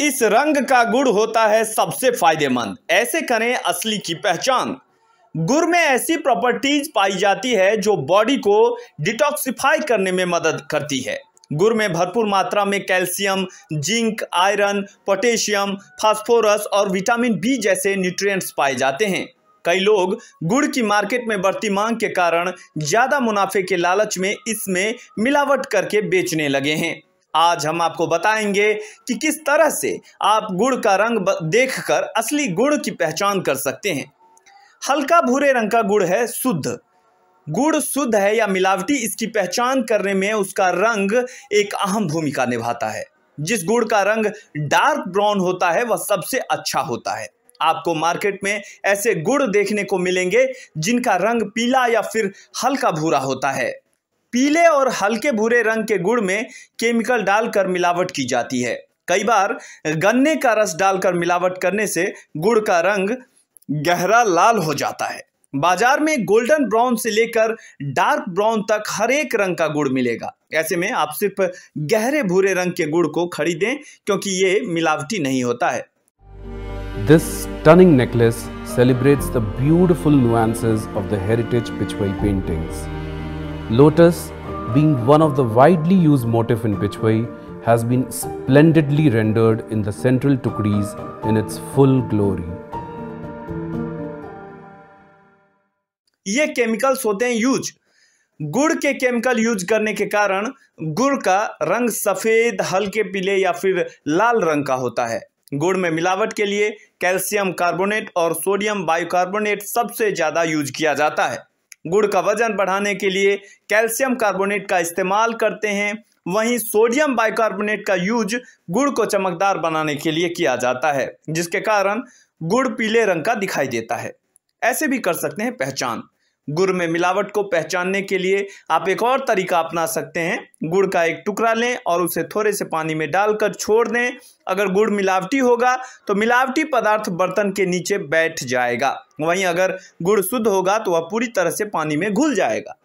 इस रंग का गुड़ होता है सबसे फायदेमंद ऐसे करें असली की पहचान गुड़ में ऐसी प्रॉपर्टीज पाई जाती है जो बॉडी को डिटॉक्सिफाई करने में मदद करती है गुड़ में भरपूर मात्रा में calcium zinc iron potassium phosphorus और विटामिन बी जैसे न्यूट्रिएंट्स पाए जाते हैं कई लोग गुड़ की मार्केट में बढ़ती मांग के कारण ज़्यादा मुनाफे के लालच में इसमें मिलावट करके बेचने लगे हैं आज हम आपको बताएंगे कि किस तरह से आप गुड़ का रंग देखकर असली गुड़ की पहचान कर सकते हैं हल्का भूरे रंग का गुड़ है शुद्ध गुड़ शुद्ध है या मिलावटी इसकी पहचान करने में उसका रंग एक अहम भूमिका निभाता है जिस गुड़ का रंग डार्क ब्राउन होता है वह सबसे अच्छा होता है आपको मार्केट में ऐसे गुड़ देखने को मिलेंगे जिनका रंग पीला या फिर हल्का भूरा होता है पीले और हल्के भूरे रंग के गुड़ में केमिकल डालकर मिलावट की जाती है कई बार गन्ने का रस डालकर मिलावट करने से गुड़ का रंग गहरा लाल हो जाता है बाजार में गोल्डन ब्राउन से लेकर डार्क ब्राउन तक हर एक रंग का गुड़ मिलेगा ऐसे में आप सिर्फ गहरे भूरे रंग के गुड़ को खरीदें क्योंकि ये मिलावटी नहीं होता है this turning necklace celebrates the beautiful nuances of the heritage Pichwai paintings Lotus, being one of the widely used motif in Pichwai, has been splendidly rendered in the central tukris in its full glory. ये chemicals होते हैं use गुड़ के chemical use करने के कारण गुड़ का रंग सफ़ेद हल्के पीले या फिर लाल रंग का होता है गुड़ में मिलावट के लिए कैल्शियम कार्बोनेट और सोडियम बाइकार्बोनेट सबसे ज़्यादा यूज किया जाता है गुड़ का वजन बढ़ाने के लिए कैल्शियम कार्बोनेट का इस्तेमाल करते हैं वहीं सोडियम बाइकार्बोनेट का यूज गुड़ को चमकदार बनाने के लिए किया जाता है जिसके कारण गुड़ पीले रंग का दिखाई देता है ऐसे भी कर सकते हैं पहचान गुड़ में मिलावट को पहचानने के लिए आप एक और तरीका अपना सकते हैं गुड़ का एक टुकड़ा लें और उसे थोड़े से पानी में डालकर छोड़ दें अगर गुड़ मिलावटी होगा तो मिलावटी पदार्थ बर्तन के नीचे बैठ जाएगा वहीं अगर गुड़ शुद्ध होगा तो वह पूरी तरह से पानी में घुल जाएगा